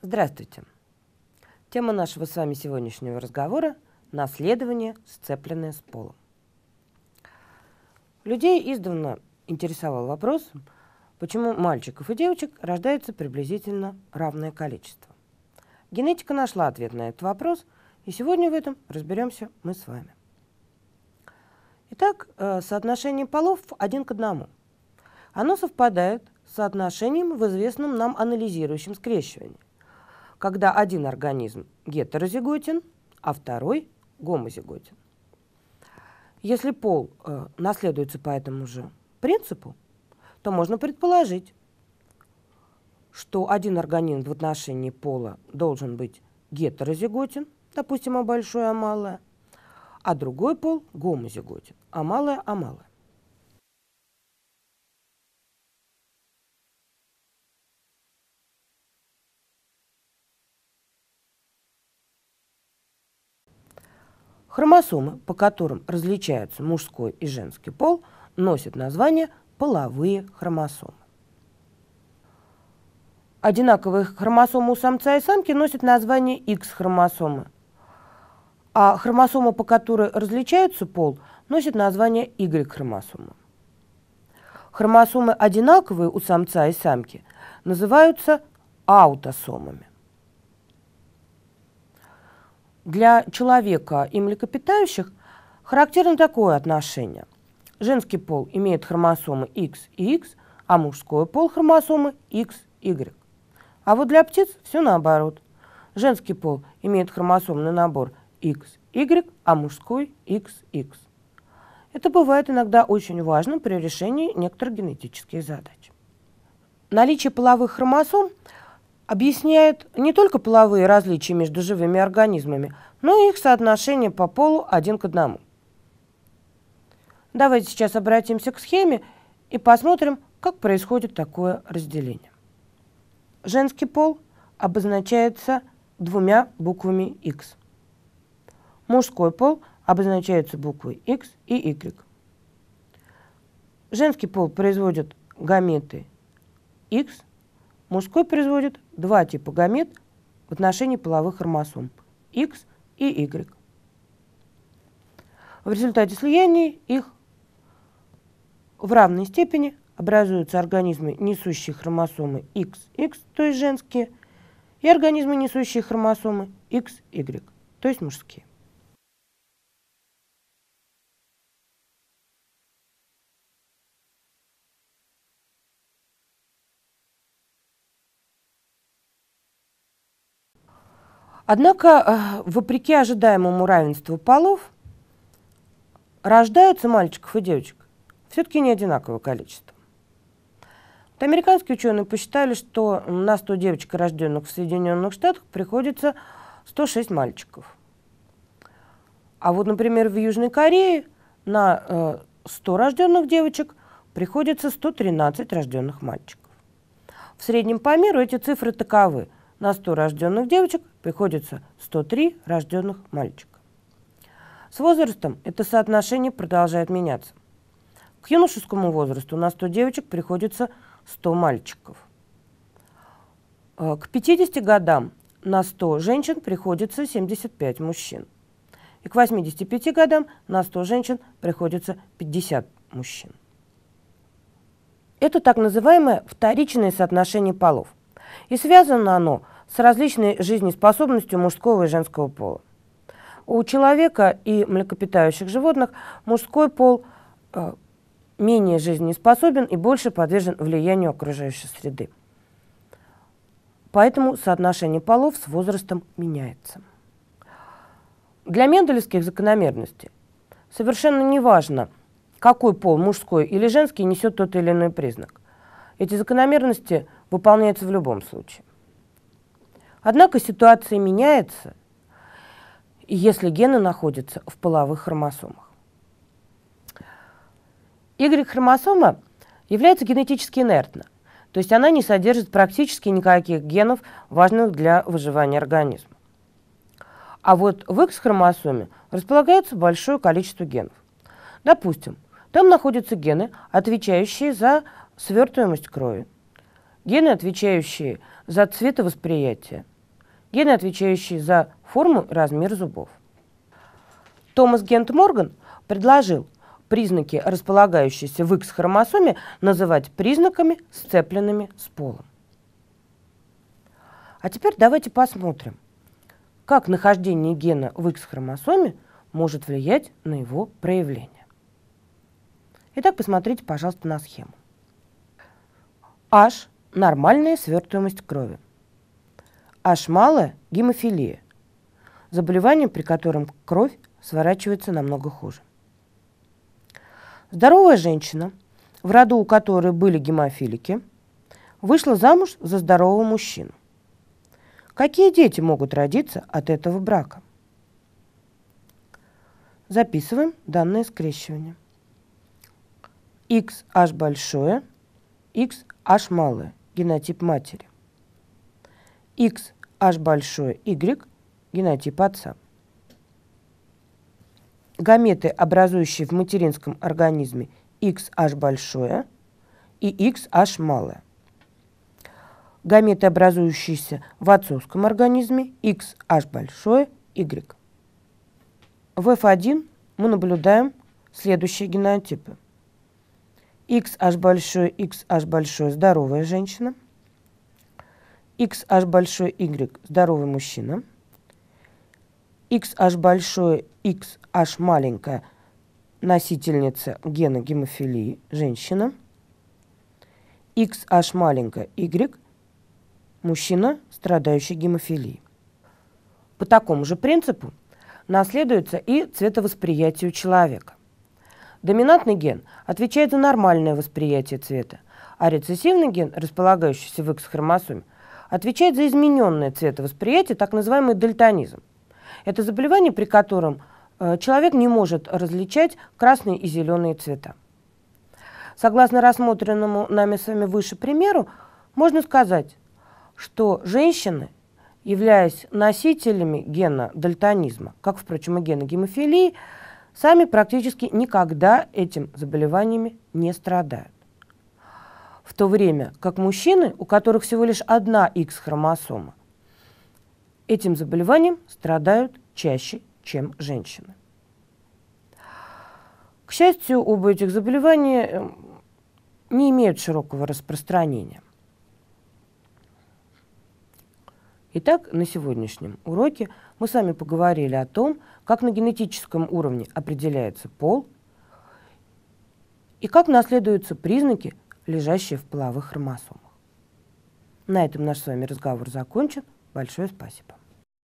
Здравствуйте. Тема нашего с вами сегодняшнего разговора – наследование, сцепленное с полом. Людей издавна интересовал вопрос, почему мальчиков и девочек рождается приблизительно равное количество. Генетика нашла ответ на этот вопрос, и сегодня в этом разберемся мы с вами. Итак, э, соотношение полов один к одному. Оно совпадает с соотношением в известном нам анализирующем скрещивании когда один организм гетерозиготен, а второй гомозиготен. Если пол э, наследуется по этому же принципу, то можно предположить, что один организм в отношении пола должен быть гетерозиготен, допустим, а большое, а малое, а другой пол гомозиготен, а малое, а малое. Хромосомы, по которым различаются мужской и женский пол, носят название половые хромосомы. Одинаковые хромосомы у самца и самки носят название X-хромосомы, а хромосома, по которой различаются пол, носят название y хромосомы Хромосомы одинаковые у самца и самки называются аутосомами для человека и млекопитающих характерно такое отношение. Женский пол имеет хромосомы X и X, а мужской пол хромосомы X, Y. А вот для птиц все наоборот. Женский пол имеет хромосомный набор X, Y, а мужской X, X. Это бывает иногда очень важно при решении некоторых генетических задач. Наличие половых хромосом – объясняет не только половые различия между живыми организмами, но и их соотношение по полу один к одному. Давайте сейчас обратимся к схеме и посмотрим, как происходит такое разделение. Женский пол обозначается двумя буквами X. Мужской пол обозначается буквой X и Y. Женский пол производит гаметы X Мужской производит два типа гамет в отношении половых хромосом X и Y. В результате слияния их в равной степени образуются организмы, несущие хромосомы XX, то есть женские, и организмы, несущие хромосомы XY, то есть мужские. Однако, э, вопреки ожидаемому равенству полов, рождаются мальчиков и девочек все-таки не одинаковое количество. Вот американские ученые посчитали, что на 100 девочек, рожденных в Соединенных Штатах, приходится 106 мальчиков. А вот, например, в Южной Корее на 100 э, рожденных девочек приходится 113 рожденных мальчиков. В среднем по миру эти цифры таковы. На 100 рожденных девочек приходится 103 рожденных мальчика. С возрастом это соотношение продолжает меняться. К юношескому возрасту на 100 девочек приходится 100 мальчиков. Э, к 50 годам на 100 женщин приходится 75 мужчин. И к 85 годам на 100 женщин приходится 50 мужчин. Это так называемое вторичное соотношение полов. И связано оно с с различной жизнеспособностью мужского и женского пола. У человека и млекопитающих животных мужской пол э, менее жизнеспособен и больше подвержен влиянию окружающей среды. Поэтому соотношение полов с возрастом меняется. Для менделевских закономерностей совершенно не важно, какой пол, мужской или женский, несет тот или иной признак. Эти закономерности выполняются в любом случае. Однако ситуация меняется, если гены находятся в половых хромосомах. Y-хромосома является генетически инертна, то есть она не содержит практически никаких генов, важных для выживания организма. А вот в X-хромосоме располагается большое количество генов. Допустим, там находятся гены, отвечающие за свертываемость крови, гены, отвечающие за цветовосприятие, гены, отвечающие за форму и размер зубов. Томас Гент Морган предложил признаки, располагающиеся в X-хромосоме, называть признаками, сцепленными с полом. А теперь давайте посмотрим, как нахождение гена в X-хромосоме может влиять на его проявление. Итак, посмотрите, пожалуйста, на схему. H – нормальная свертываемость крови. H малая – гемофилия, заболевание, при котором кровь сворачивается намного хуже. Здоровая женщина, в роду у которой были гемофилики, вышла замуж за здорового мужчину. Какие дети могут родиться от этого брака? Записываем данное скрещивание. XH большое, XH малое, генотип матери. X H большое Y, генотип отца. Гаметы, образующие в материнском организме XH большое и XH малое. Гаметы, образующиеся в отцовском организме XH большое, Y. В F1 мы наблюдаем следующие генотипы. XH большое, XH большое – здоровая женщина – XH большой Y – здоровый мужчина. XH большой XH маленькая – носительница гена гемофилии, женщина. XH маленькая, Y – мужчина, страдающий гемофилией. По такому же принципу наследуется и цветовосприятие у человека. Доминантный ген отвечает за нормальное восприятие цвета, а рецессивный ген, располагающийся в X-хромосоме – отвечает за измененное цветовосприятие, так называемый дальтонизм. Это заболевание, при котором э, человек не может различать красные и зеленые цвета. Согласно рассмотренному нами с вами выше примеру, можно сказать, что женщины, являясь носителями гена дальтонизма, как, впрочем, и гена гемофилии, сами практически никогда этим заболеваниями не страдают в то время как мужчины, у которых всего лишь одна X-хромосома. Этим заболеванием страдают чаще, чем женщины. К счастью, оба этих заболевания эм, не имеют широкого распространения. Итак, на сегодняшнем уроке мы с вами поговорили о том, как на генетическом уровне определяется пол и как наследуются признаки лежащие в половых хромосомах. На этом наш с вами разговор закончен. Большое спасибо.